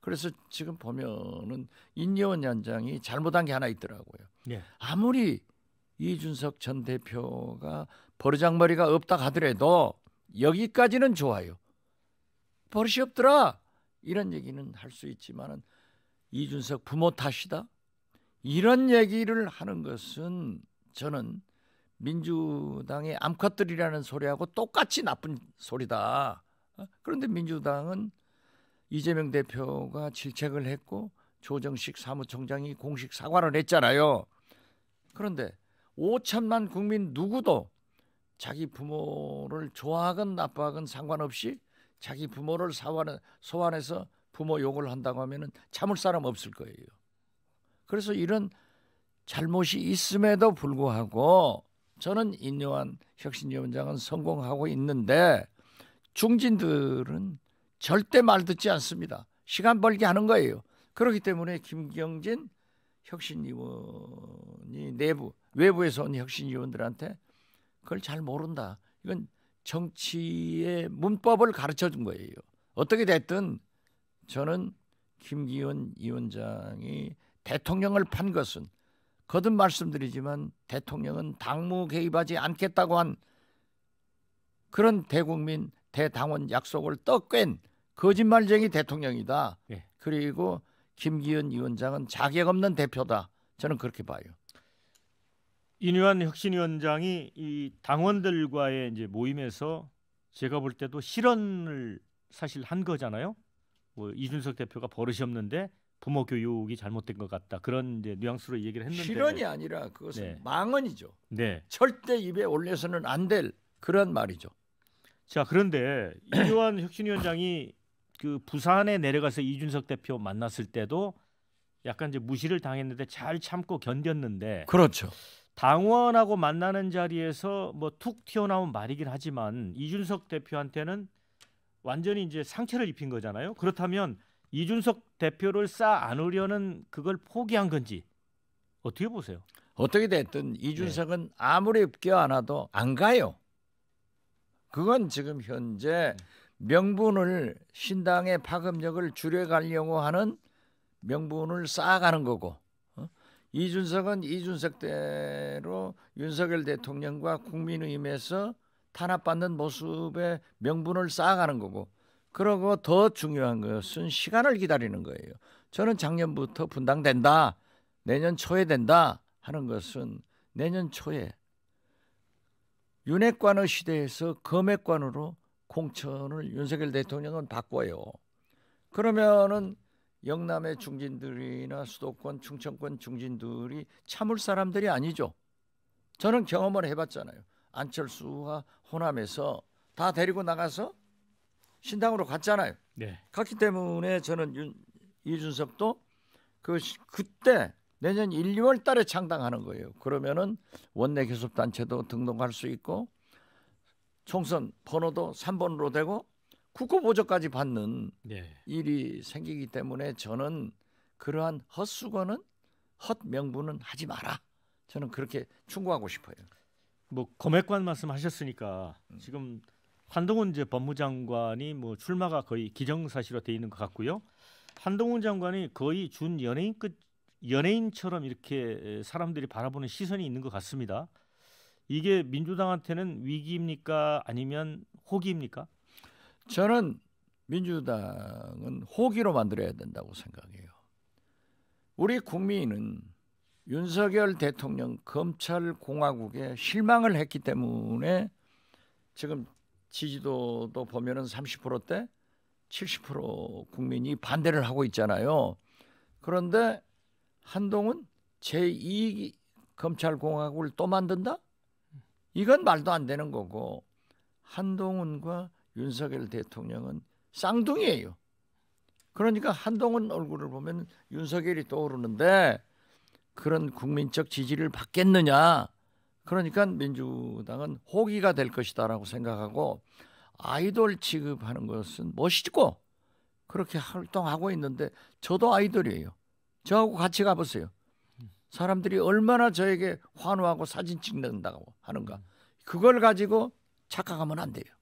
그래서 지금 보면은 인여원 연장이 잘못한 게 하나 있더라고요. 예. 아무리 이준석 전 대표가 버르장머리가 없다 하더라도 여기까지는 좋아요. 버릇이 없더라 이런 얘기는 할 수 있지만은 이준석 부모 탓이다 이런 얘기를 하는 것은 저는 민주당의 암컷들이라는 소리하고 똑같이 나쁜 소리다. 어? 그런데 민주당은 이재명 대표가 질책을 했고 조정식 사무총장이 공식 사과를 했잖아요. 그런데 5천만 국민 누구도 자기 부모를 좋아하건 나빠하건 상관없이 자기 부모를 사환해, 소환해서 부모 욕을 한다고 하면 참을 사람 없을 거예요. 그래서 이런 잘못이 있음에도 불구하고 저는 인요한 혁신위원장은 성공하고 있는데 중진들은 절대 말 듣지 않습니다. 시간 벌게 하는 거예요. 그렇기 때문에 김경진 혁신위원이 내부 외부에서 온 혁신위원들한테 그걸 잘 모른다. 이건 정치의 문법을 가르쳐 준 거예요. 어떻게 됐든 저는 김기현 위원장이 대통령을 판 것은 거듭 말씀드리지만 대통령은 당무 개입하지 않겠다고 한 그런 대국민 대당원 약속을 떠깬 거짓말쟁이 대통령이다. 예. 그리고 김기현 위원장은 자격 없는 대표다. 저는 그렇게 봐요. 인유한 혁신위원장이 이 당원들과의 이제 모임에서 제가 볼 때도 실언을 사실 한 거잖아요. 뭐 이준석 대표가 버릇이 없는데 부모 교육이 잘못된 것 같다 그런 이제 뉘앙스로 얘기를 했는데 실언이 아니라 그것은 네. 망언이죠. 네. 절대 입에 올려서는 안 될 그런 말이죠. 자 그런데 이요한 혁신위원장이 그 부산에 내려가서 이준석 대표 만났을 때도 약간 이제 무시를 당했는데 잘 참고 견뎠는데 그렇죠. 당원하고 만나는 자리에서 뭐 툭 튀어나온 말이긴 하지만 이준석 대표한테는 완전히 이제 상처를 입힌 거잖아요. 그렇다면 이준석 대표를 쌓아 안으려는 그걸 포기한 건지 어떻게 보세요? 어떻게 됐든 이준석은 네. 아무리 껴안아도 안 가요. 그건 지금 현재 네. 명분을 신당의 파급력을 줄여가려고 하는 명분을 쌓아가는 거고 어? 이준석은 이준석대로 윤석열 대통령과 국민의힘에서 탄압받는 모습에 명분을 쌓아가는 거고 그러고 더 중요한 것은 시간을 기다리는 거예요. 저는 작년부터 분당된다. 내년 초에 된다 하는 것은 내년 초에 윤핵관의 시대에서 검핵관으로 공천을 윤석열 대통령은 바꿔요. 그러면은 영남의 중진들이나 수도권 충청권 중진들이 참을 사람들이 아니죠. 저는 경험을 해봤잖아요. 안철수와 호남에서 다 데리고 나가서 신당으로 갔잖아요. 네. 갔기 때문에 저는 윤, 이준석도 그 그때 내년 1, 2월 달에 창당하는 거예요. 그러면은 원내 교섭 단체도 등록할 수 있고 총선 번호도 3번으로 되고 국고보조까지 받는 네. 일이 생기기 때문에 저는 그러한 헛수건은 헛명분은 하지 마라. 저는 그렇게 충고하고 싶어요. 뭐 검역관 말씀하셨으니까 음. 지금 한동훈 이제 법무장관이 뭐 출마가 거의 기정사실화 돼 있는 것 같고요. 한동훈 장관이 거의 준 연예인 끝 연예인처럼 이렇게 사람들이 바라보는 시선이 있는 것 같습니다. 이게 민주당한테는 위기입니까 아니면 호기입니까? 저는 민주당은 호기로 만들어야 된다고 생각해요. 우리 국민은 윤석열 대통령 검찰 공화국에 실망을 했기 때문에 지금 지지도도 보면은 30%대 70% 국민이 반대를 하고 있잖아요. 그런데 한동훈 제2 검찰 공화국을 또 만든다? 이건 말도 안 되는 거고 한동훈과 윤석열 대통령은 쌍둥이에요. 그러니까 한동훈 얼굴을 보면 윤석열이 떠오르는데 그런 국민적 지지를 받겠느냐. 그러니까 민주당은 호기가 될 것이다라고 생각하고 아이돌 취급하는 것은 멋있고 그렇게 활동하고 있는데 저도 아이돌이에요. 저하고 같이 가보세요. 사람들이 얼마나 저에게 환호하고 사진 찍는다고 하는가. 음. 그걸 가지고 착각하면 안 돼요.